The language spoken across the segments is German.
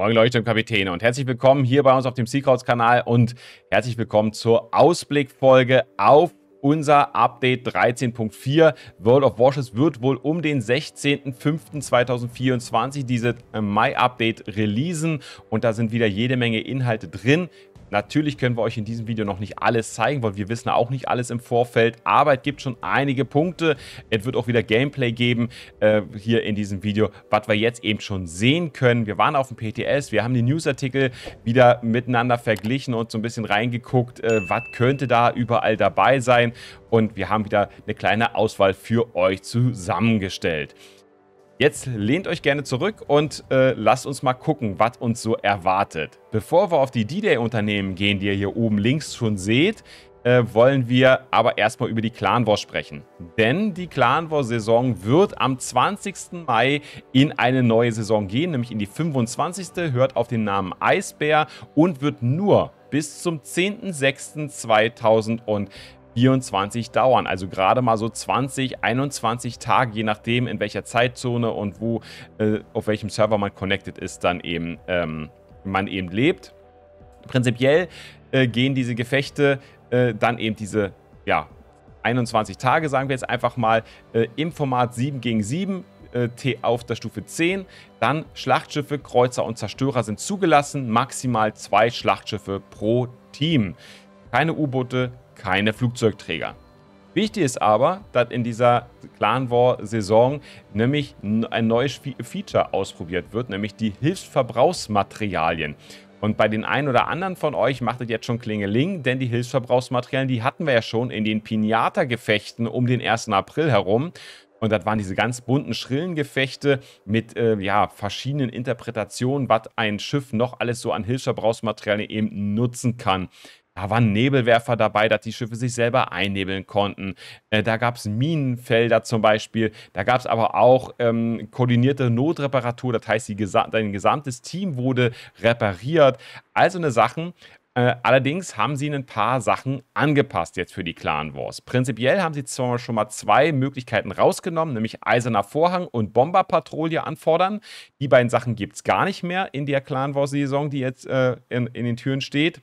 Morgen Leuchtturm Kapitäne und herzlich willkommen hier bei uns auf dem Seacouts Kanal und herzlich willkommen zur Ausblickfolge auf unser Update 13.4 World of Warships wird wohl um den 16.05.2024 diese Mai-Update releasen und da sind wieder jede Menge Inhalte drin. Natürlich können wir euch in diesem Video noch nicht alles zeigen, weil wir wissen auch nicht alles im Vorfeld, aber es gibt schon einige Punkte. Es wird auch wieder Gameplay geben äh, hier in diesem Video, was wir jetzt eben schon sehen können. Wir waren auf dem PTS, wir haben die Newsartikel wieder miteinander verglichen und so ein bisschen reingeguckt, äh, was könnte da überall dabei sein und wir haben wieder eine kleine Auswahl für euch zusammengestellt. Jetzt lehnt euch gerne zurück und äh, lasst uns mal gucken, was uns so erwartet. Bevor wir auf die D-Day-Unternehmen gehen, die ihr hier oben links schon seht, äh, wollen wir aber erstmal über die Clan War sprechen. Denn die Clan War Saison wird am 20. Mai in eine neue Saison gehen, nämlich in die 25. Hört auf den Namen Eisbär und wird nur bis zum 10.06.2020 24 dauern. Also gerade mal so 20, 21 Tage, je nachdem, in welcher Zeitzone und wo, äh, auf welchem Server man connected ist, dann eben ähm, man eben lebt. Prinzipiell äh, gehen diese Gefechte äh, dann eben diese, ja, 21 Tage, sagen wir jetzt einfach mal, äh, im Format 7 gegen 7 äh, auf der Stufe 10. Dann Schlachtschiffe, Kreuzer und Zerstörer sind zugelassen. Maximal zwei Schlachtschiffe pro Team. Keine U-Boote, keine Flugzeugträger. Wichtig ist aber, dass in dieser Clan War Saison nämlich ein neues Feature ausprobiert wird, nämlich die Hilfsverbrauchsmaterialien. Und bei den einen oder anderen von euch macht es jetzt schon Klingeling, denn die Hilfsverbrauchsmaterialien, die hatten wir ja schon in den Pinata-Gefechten um den 1. April herum. Und das waren diese ganz bunten, schrillen Gefechte mit äh, ja, verschiedenen Interpretationen, was ein Schiff noch alles so an Hilfsverbrauchsmaterialien eben nutzen kann. Da waren Nebelwerfer dabei, dass die Schiffe sich selber einnebeln konnten. Äh, da gab es Minenfelder zum Beispiel. Da gab es aber auch ähm, koordinierte Notreparatur. Das heißt, gesa dein gesamtes Team wurde repariert. Also eine Sachen, äh, allerdings haben sie ein paar Sachen angepasst jetzt für die Clan Wars. Prinzipiell haben sie zwar schon mal zwei Möglichkeiten rausgenommen, nämlich Eiserner Vorhang und Bomberpatrouille anfordern. Die beiden Sachen gibt es gar nicht mehr in der Clan Wars-Saison, die jetzt äh, in, in den Türen steht.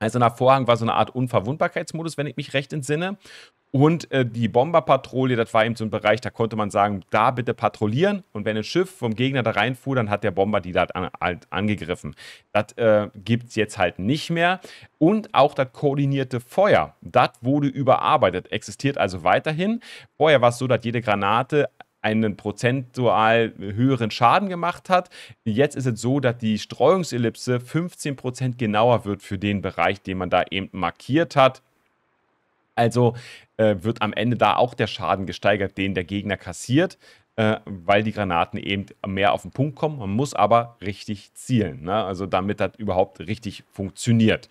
Also nach Vorhang war so eine Art Unverwundbarkeitsmodus, wenn ich mich recht entsinne. Und äh, die Bomberpatrouille, das war eben so ein Bereich, da konnte man sagen, da bitte patrouillieren. Und wenn ein Schiff vom Gegner da reinfuhr, dann hat der Bomber die da an, halt angegriffen. Das äh, gibt es jetzt halt nicht mehr. Und auch das koordinierte Feuer, das wurde überarbeitet, existiert also weiterhin. Vorher war es so, dass jede Granate einen prozentual höheren Schaden gemacht hat. Jetzt ist es so, dass die Streuungsellipse 15% genauer wird für den Bereich, den man da eben markiert hat. Also äh, wird am Ende da auch der Schaden gesteigert, den der Gegner kassiert, äh, weil die Granaten eben mehr auf den Punkt kommen. Man muss aber richtig zielen, ne? also damit das überhaupt richtig funktioniert.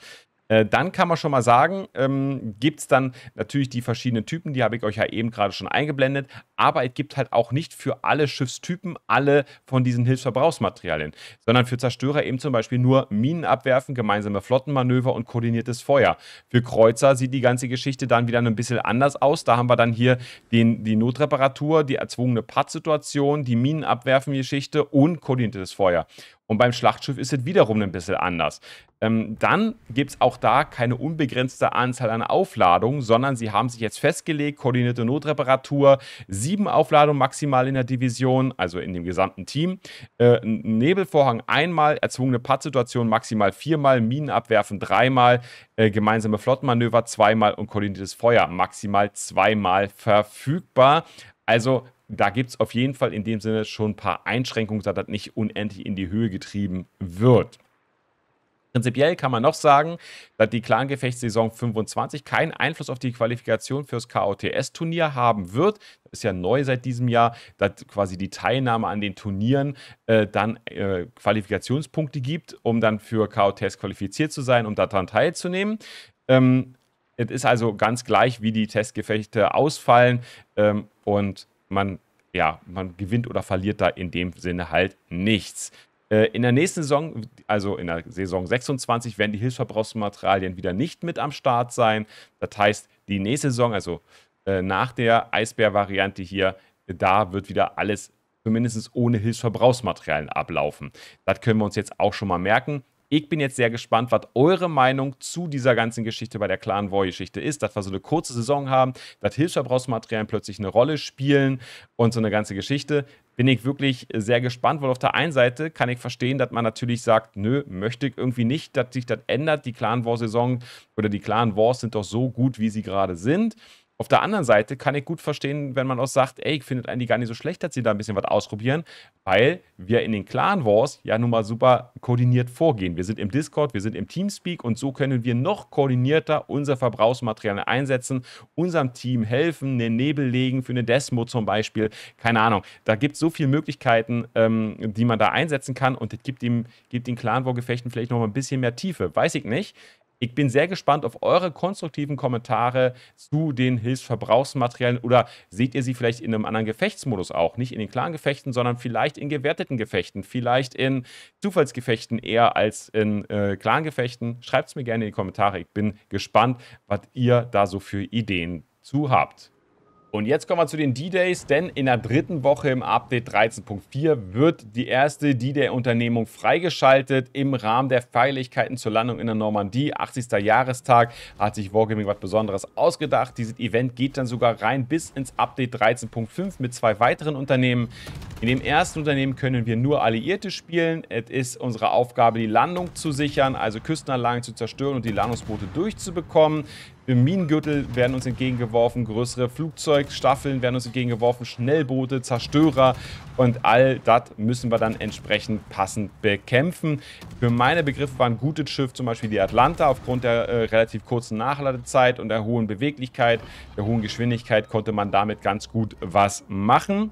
Äh, dann kann man schon mal sagen, ähm, gibt es dann natürlich die verschiedenen Typen, die habe ich euch ja eben gerade schon eingeblendet, aber es gibt halt auch nicht für alle Schiffstypen alle von diesen Hilfsverbrauchsmaterialien, sondern für Zerstörer eben zum Beispiel nur Minen abwerfen, gemeinsame Flottenmanöver und koordiniertes Feuer. Für Kreuzer sieht die ganze Geschichte dann wieder ein bisschen anders aus. Da haben wir dann hier den, die Notreparatur, die erzwungene Pattsituation, die Minen abwerfen Geschichte und koordiniertes Feuer. Und beim Schlachtschiff ist es wiederum ein bisschen anders. Ähm, dann gibt es auch da keine unbegrenzte Anzahl an Aufladungen, sondern sie haben sich jetzt festgelegt, koordinierte Notreparatur, sieben Aufladungen maximal in der Division, also in dem gesamten Team, äh, Nebelvorhang einmal, erzwungene Pattsituation maximal viermal, Minenabwerfen dreimal, äh, gemeinsame Flottenmanöver zweimal und koordiniertes Feuer maximal zweimal verfügbar. Also da gibt es auf jeden Fall in dem Sinne schon ein paar Einschränkungen, da das nicht unendlich in die Höhe getrieben wird. Prinzipiell kann man noch sagen, dass die Clan-Gefechtssaison 25 keinen Einfluss auf die Qualifikation fürs KOTS-Turnier haben wird. Das ist ja neu seit diesem Jahr, dass quasi die Teilnahme an den Turnieren äh, dann äh, Qualifikationspunkte gibt, um dann für KOTS qualifiziert zu sein, um daran teilzunehmen. Ähm, es ist also ganz gleich, wie die Testgefechte ausfallen. Ähm, und man, ja, man gewinnt oder verliert da in dem Sinne halt nichts. Äh, in der nächsten Saison, also in der Saison 26, werden die Hilfsverbrauchsmaterialien wieder nicht mit am Start sein. Das heißt, die nächste Saison, also äh, nach der Eisbär-Variante hier, da wird wieder alles zumindest ohne Hilfsverbrauchsmaterialien ablaufen. Das können wir uns jetzt auch schon mal merken. Ich bin jetzt sehr gespannt, was eure Meinung zu dieser ganzen Geschichte bei der Clan War-Geschichte ist, dass wir so eine kurze Saison haben, dass Hilfsverbrauchsmaterialien plötzlich eine Rolle spielen und so eine ganze Geschichte. Bin ich wirklich sehr gespannt, weil auf der einen Seite kann ich verstehen, dass man natürlich sagt, nö, möchte ich irgendwie nicht, dass sich das ändert. Die Clan War-Saison oder die Clan Wars sind doch so gut, wie sie gerade sind. Auf der anderen Seite kann ich gut verstehen, wenn man auch sagt, ey, ich finde eigentlich gar nicht so schlecht, dass sie da ein bisschen was ausprobieren, weil wir in den Clan Wars ja nun mal super koordiniert vorgehen. Wir sind im Discord, wir sind im Teamspeak und so können wir noch koordinierter unser Verbrauchsmaterial einsetzen, unserem Team helfen, den Nebel legen für eine Desmo zum Beispiel. Keine Ahnung. Da gibt es so viele Möglichkeiten, ähm, die man da einsetzen kann und das gibt, ihm, gibt den Clan War-Gefechten vielleicht noch mal ein bisschen mehr Tiefe. Weiß ich nicht. Ich bin sehr gespannt auf eure konstruktiven Kommentare zu den Hilfsverbrauchsmaterialien oder seht ihr sie vielleicht in einem anderen Gefechtsmodus auch? Nicht in den klaren Gefechten, sondern vielleicht in gewerteten Gefechten, vielleicht in Zufallsgefechten eher als in äh, klaren Gefechten. Schreibt es mir gerne in die Kommentare. Ich bin gespannt, was ihr da so für Ideen zu habt. Und jetzt kommen wir zu den D-Days, denn in der dritten Woche im Update 13.4 wird die erste D-Day-Unternehmung freigeschaltet. Im Rahmen der Feierlichkeiten zur Landung in der Normandie, 80. Jahrestag, hat sich Wargaming was Besonderes ausgedacht. Dieses Event geht dann sogar rein bis ins Update 13.5 mit zwei weiteren Unternehmen. In dem ersten Unternehmen können wir nur Alliierte spielen. Es ist unsere Aufgabe, die Landung zu sichern, also Küstenanlagen zu zerstören und die Landungsboote durchzubekommen. Minengürtel werden uns entgegengeworfen, größere Flugzeugstaffeln werden uns entgegengeworfen, Schnellboote, Zerstörer und all das müssen wir dann entsprechend passend bekämpfen. Für meine Begriffe waren gute Schiffe zum Beispiel die Atlanta aufgrund der äh, relativ kurzen Nachladezeit und der hohen Beweglichkeit, der hohen Geschwindigkeit konnte man damit ganz gut was machen.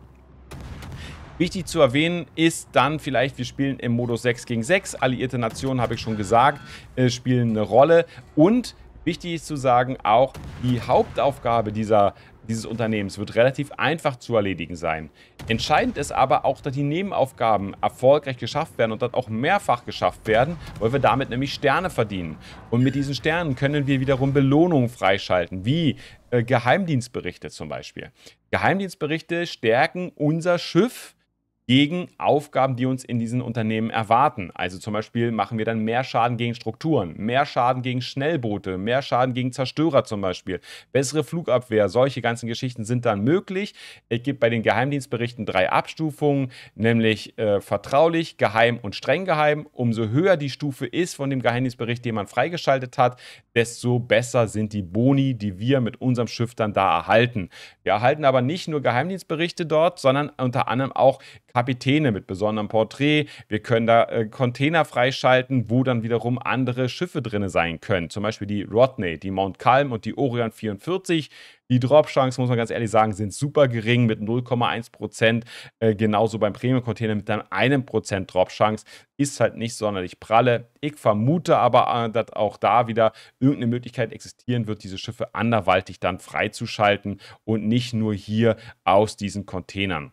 Wichtig zu erwähnen ist dann vielleicht, wir spielen im Modus 6 gegen 6. Alliierte Nationen, habe ich schon gesagt, äh, spielen eine Rolle. Und Wichtig ist zu sagen, auch die Hauptaufgabe dieser, dieses Unternehmens wird relativ einfach zu erledigen sein. Entscheidend ist aber auch, dass die Nebenaufgaben erfolgreich geschafft werden und dann auch mehrfach geschafft werden, weil wir damit nämlich Sterne verdienen. Und mit diesen Sternen können wir wiederum Belohnungen freischalten, wie äh, Geheimdienstberichte zum Beispiel. Geheimdienstberichte stärken unser Schiff gegen Aufgaben, die uns in diesen Unternehmen erwarten. Also zum Beispiel machen wir dann mehr Schaden gegen Strukturen, mehr Schaden gegen Schnellboote, mehr Schaden gegen Zerstörer zum Beispiel, bessere Flugabwehr. Solche ganzen Geschichten sind dann möglich. Es gibt bei den Geheimdienstberichten drei Abstufungen, nämlich äh, vertraulich, geheim und streng geheim. Umso höher die Stufe ist von dem Geheimdienstbericht, den man freigeschaltet hat, desto besser sind die Boni, die wir mit unserem Schiff dann da erhalten. Wir erhalten aber nicht nur Geheimdienstberichte dort, sondern unter anderem auch Kapitäne mit besonderem Porträt. Wir können da äh, Container freischalten, wo dann wiederum andere Schiffe drin sein können. Zum Beispiel die Rodney, die Mount Calm und die Orion 44. Die Drop-Chancen, muss man ganz ehrlich sagen, sind super gering mit 0,1 Äh, genauso beim Premium-Container mit dann einem Prozent Drop-Chance. Ist halt nicht sonderlich pralle. Ich vermute aber, äh, dass auch da wieder irgendeine Möglichkeit existieren wird, diese Schiffe anderweitig dann freizuschalten und nicht nur hier aus diesen Containern.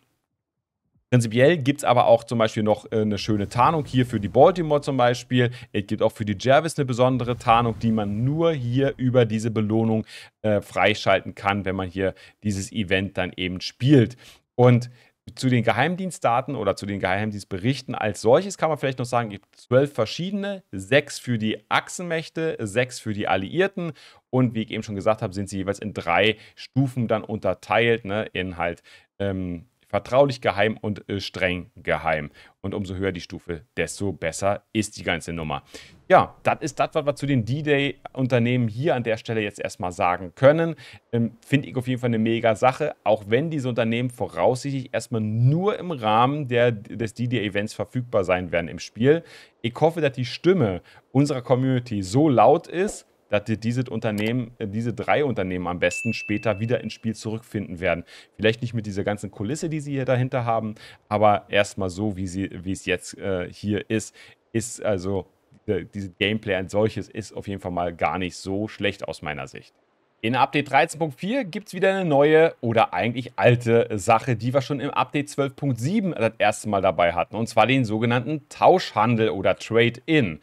Prinzipiell gibt es aber auch zum Beispiel noch äh, eine schöne Tarnung hier für die Baltimore zum Beispiel. Es gibt auch für die Jervis eine besondere Tarnung, die man nur hier über diese Belohnung äh, freischalten kann, wenn man hier dieses Event dann eben spielt. Und zu den Geheimdienstdaten oder zu den Geheimdienstberichten als solches kann man vielleicht noch sagen, es gibt zwölf verschiedene, sechs für die Achsenmächte, sechs für die Alliierten und wie ich eben schon gesagt habe, sind sie jeweils in drei Stufen dann unterteilt, ne, in halt ähm, vertraulich geheim und äh, streng geheim. Und umso höher die Stufe, desto besser ist die ganze Nummer. Ja, das ist das, was wir zu den D-Day-Unternehmen hier an der Stelle jetzt erstmal sagen können. Ähm, Finde ich auf jeden Fall eine mega Sache, auch wenn diese Unternehmen voraussichtlich erstmal nur im Rahmen der, des D-Day-Events verfügbar sein werden im Spiel. Ich hoffe, dass die Stimme unserer Community so laut ist, dass diese Unternehmen, äh, diese drei Unternehmen am besten später wieder ins Spiel zurückfinden werden. Vielleicht nicht mit dieser ganzen Kulisse, die sie hier dahinter haben, aber erstmal so, wie sie, wie es jetzt äh, hier ist, ist also äh, dieses Gameplay ein solches ist auf jeden Fall mal gar nicht so schlecht aus meiner Sicht. In Update 13.4 gibt es wieder eine neue oder eigentlich alte Sache, die wir schon im Update 12.7 das erste Mal dabei hatten, und zwar den sogenannten Tauschhandel oder Trade-In.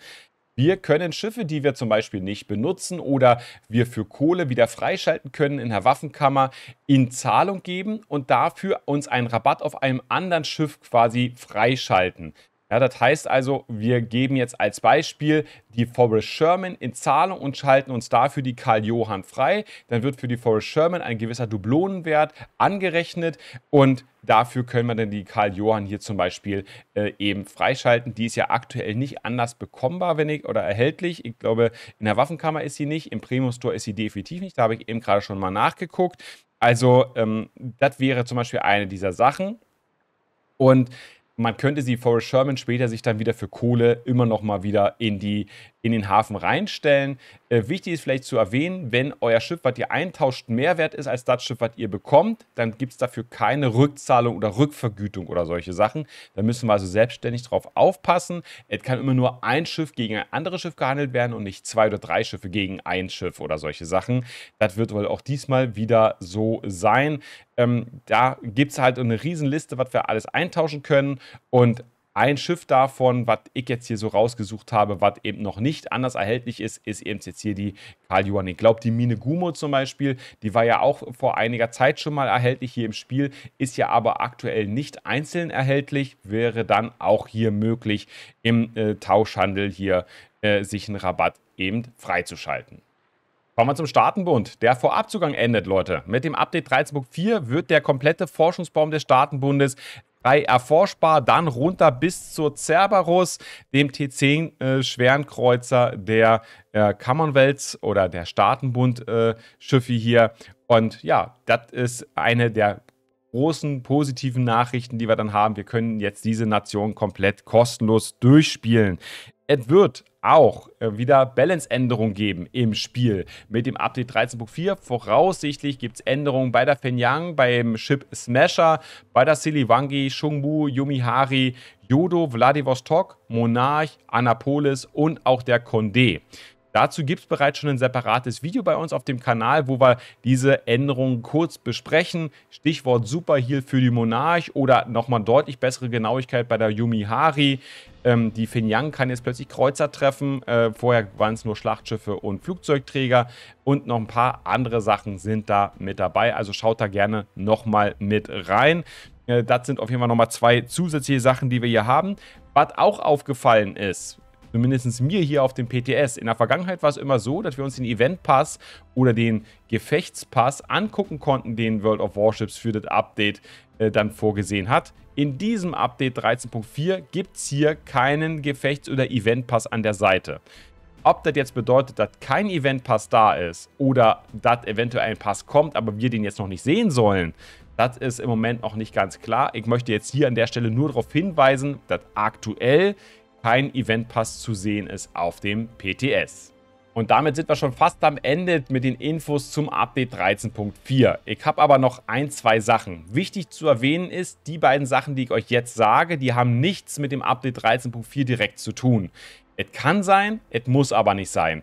Wir können Schiffe, die wir zum Beispiel nicht benutzen oder wir für Kohle wieder freischalten können in der Waffenkammer, in Zahlung geben und dafür uns einen Rabatt auf einem anderen Schiff quasi freischalten. Ja, das heißt also, wir geben jetzt als Beispiel die Forest Sherman in Zahlung und schalten uns dafür die Karl Johann frei. Dann wird für die Forest Sherman ein gewisser Dublonenwert angerechnet und dafür können wir dann die Karl Johann hier zum Beispiel äh, eben freischalten. Die ist ja aktuell nicht anders bekommbar wenn ich, oder erhältlich. Ich glaube, in der Waffenkammer ist sie nicht, im Premium Store ist sie definitiv nicht. Da habe ich eben gerade schon mal nachgeguckt. Also, ähm, das wäre zum Beispiel eine dieser Sachen. Und man könnte sie Forrest Sherman später sich dann wieder für Kohle immer noch mal wieder in die in den Hafen reinstellen. Äh, wichtig ist vielleicht zu erwähnen, wenn euer Schiff, was ihr eintauscht, mehr wert ist als das Schiff, was ihr bekommt, dann gibt es dafür keine Rückzahlung oder Rückvergütung oder solche Sachen. Da müssen wir also selbstständig drauf aufpassen. Es kann immer nur ein Schiff gegen ein anderes Schiff gehandelt werden und nicht zwei oder drei Schiffe gegen ein Schiff oder solche Sachen. Das wird wohl auch diesmal wieder so sein. Ähm, da gibt es halt eine Riesenliste, was wir alles eintauschen können und ein Schiff davon, was ich jetzt hier so rausgesucht habe, was eben noch nicht anders erhältlich ist, ist eben jetzt hier die Karl Johann. Ich glaube, die Mine Gumo zum Beispiel, die war ja auch vor einiger Zeit schon mal erhältlich hier im Spiel, ist ja aber aktuell nicht einzeln erhältlich, wäre dann auch hier möglich, im äh, Tauschhandel hier äh, sich einen Rabatt eben freizuschalten. Kommen wir zum Staatenbund. Der Vorabzugang endet, Leute. Mit dem Update 13.4 wird der komplette Forschungsbaum des Staatenbundes frei erforschbar, dann runter bis zur Cerberus, dem T10-Schwerenkreuzer äh, der äh, Commonwealth oder der Staatenbund-Schiffe äh, hier. Und ja, das ist eine der großen positiven Nachrichten, die wir dann haben. Wir können jetzt diese Nation komplett kostenlos durchspielen. Es wird auch äh, wieder Balanceänderungen geben im Spiel. Mit dem Update 13.4 voraussichtlich gibt es Änderungen bei der Fenyang, beim Ship Smasher, bei der Siliwangi, Shungbu, Yumihari, Yodo, Vladivostok, Monarch, Annapolis und auch der Condé. Dazu gibt es bereits schon ein separates Video bei uns auf dem Kanal, wo wir diese Änderungen kurz besprechen. Stichwort Superheal für die Monarch oder nochmal deutlich bessere Genauigkeit bei der Yumi Hari. Ähm, die Finyang kann jetzt plötzlich Kreuzer treffen. Äh, vorher waren es nur Schlachtschiffe und Flugzeugträger. Und noch ein paar andere Sachen sind da mit dabei. Also schaut da gerne nochmal mit rein. Äh, das sind auf jeden Fall nochmal zwei zusätzliche Sachen, die wir hier haben. Was auch aufgefallen ist, Zumindest mir hier auf dem PTS. In der Vergangenheit war es immer so, dass wir uns den Event Pass oder den Gefechtspass angucken konnten, den World of Warships für das Update äh, dann vorgesehen hat. In diesem Update 13.4 gibt es hier keinen Gefechts- oder Eventpass an der Seite. Ob das jetzt bedeutet, dass kein Eventpass da ist oder dass eventuell ein Pass kommt, aber wir den jetzt noch nicht sehen sollen, das ist im Moment noch nicht ganz klar. Ich möchte jetzt hier an der Stelle nur darauf hinweisen, dass aktuell kein Eventpass zu sehen ist auf dem PTS. Und damit sind wir schon fast am Ende mit den Infos zum Update 13.4. Ich habe aber noch ein, zwei Sachen. Wichtig zu erwähnen ist, die beiden Sachen, die ich euch jetzt sage, die haben nichts mit dem Update 13.4 direkt zu tun. Es kann sein, es muss aber nicht sein.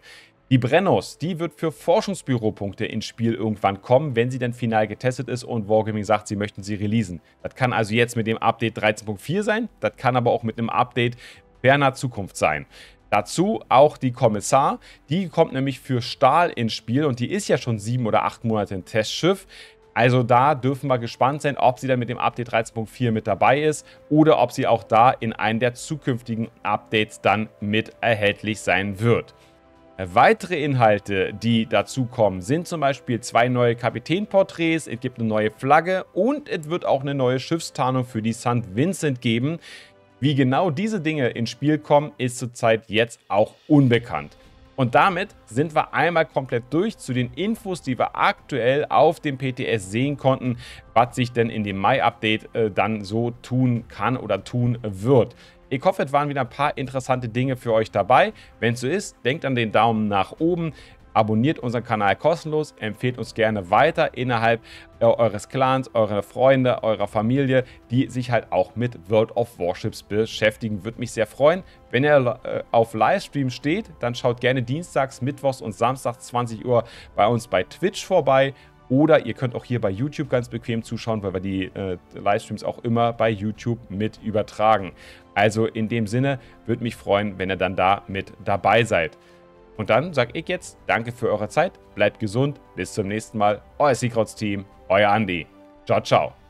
Die Brennos, die wird für Forschungsbüropunkte ins Spiel irgendwann kommen, wenn sie dann final getestet ist und Wargaming sagt, sie möchten sie releasen. Das kann also jetzt mit dem Update 13.4 sein, das kann aber auch mit einem Update, ferner Zukunft sein. Dazu auch die Kommissar, die kommt nämlich für Stahl ins Spiel und die ist ja schon sieben oder acht Monate ein Testschiff. Also da dürfen wir gespannt sein, ob sie dann mit dem Update 13.4 mit dabei ist oder ob sie auch da in einem der zukünftigen Updates dann mit erhältlich sein wird. Weitere Inhalte, die dazukommen, sind zum Beispiel zwei neue Kapitänporträts, es gibt eine neue Flagge und es wird auch eine neue Schiffstarnung für die St. Vincent geben. Wie genau diese Dinge ins Spiel kommen, ist zurzeit jetzt auch unbekannt. Und damit sind wir einmal komplett durch zu den Infos, die wir aktuell auf dem PTS sehen konnten, was sich denn in dem Mai-Update äh, dann so tun kann oder tun wird. Ich hoffe, es waren wieder ein paar interessante Dinge für euch dabei. Wenn es so ist, denkt an den Daumen nach oben abonniert unseren Kanal kostenlos, empfehlt uns gerne weiter innerhalb äh, eures Clans, eurer Freunde, eurer Familie, die sich halt auch mit World of Warships beschäftigen. Würde mich sehr freuen. Wenn ihr äh, auf Livestream steht, dann schaut gerne dienstags, mittwochs und samstags 20 Uhr bei uns bei Twitch vorbei. Oder ihr könnt auch hier bei YouTube ganz bequem zuschauen, weil wir die äh, Livestreams auch immer bei YouTube mit übertragen. Also in dem Sinne, würde mich freuen, wenn ihr dann da mit dabei seid. Und dann sage ich jetzt danke für eure Zeit, bleibt gesund, bis zum nächsten Mal, euer Seakrauts Team, euer Andi. Ciao, ciao.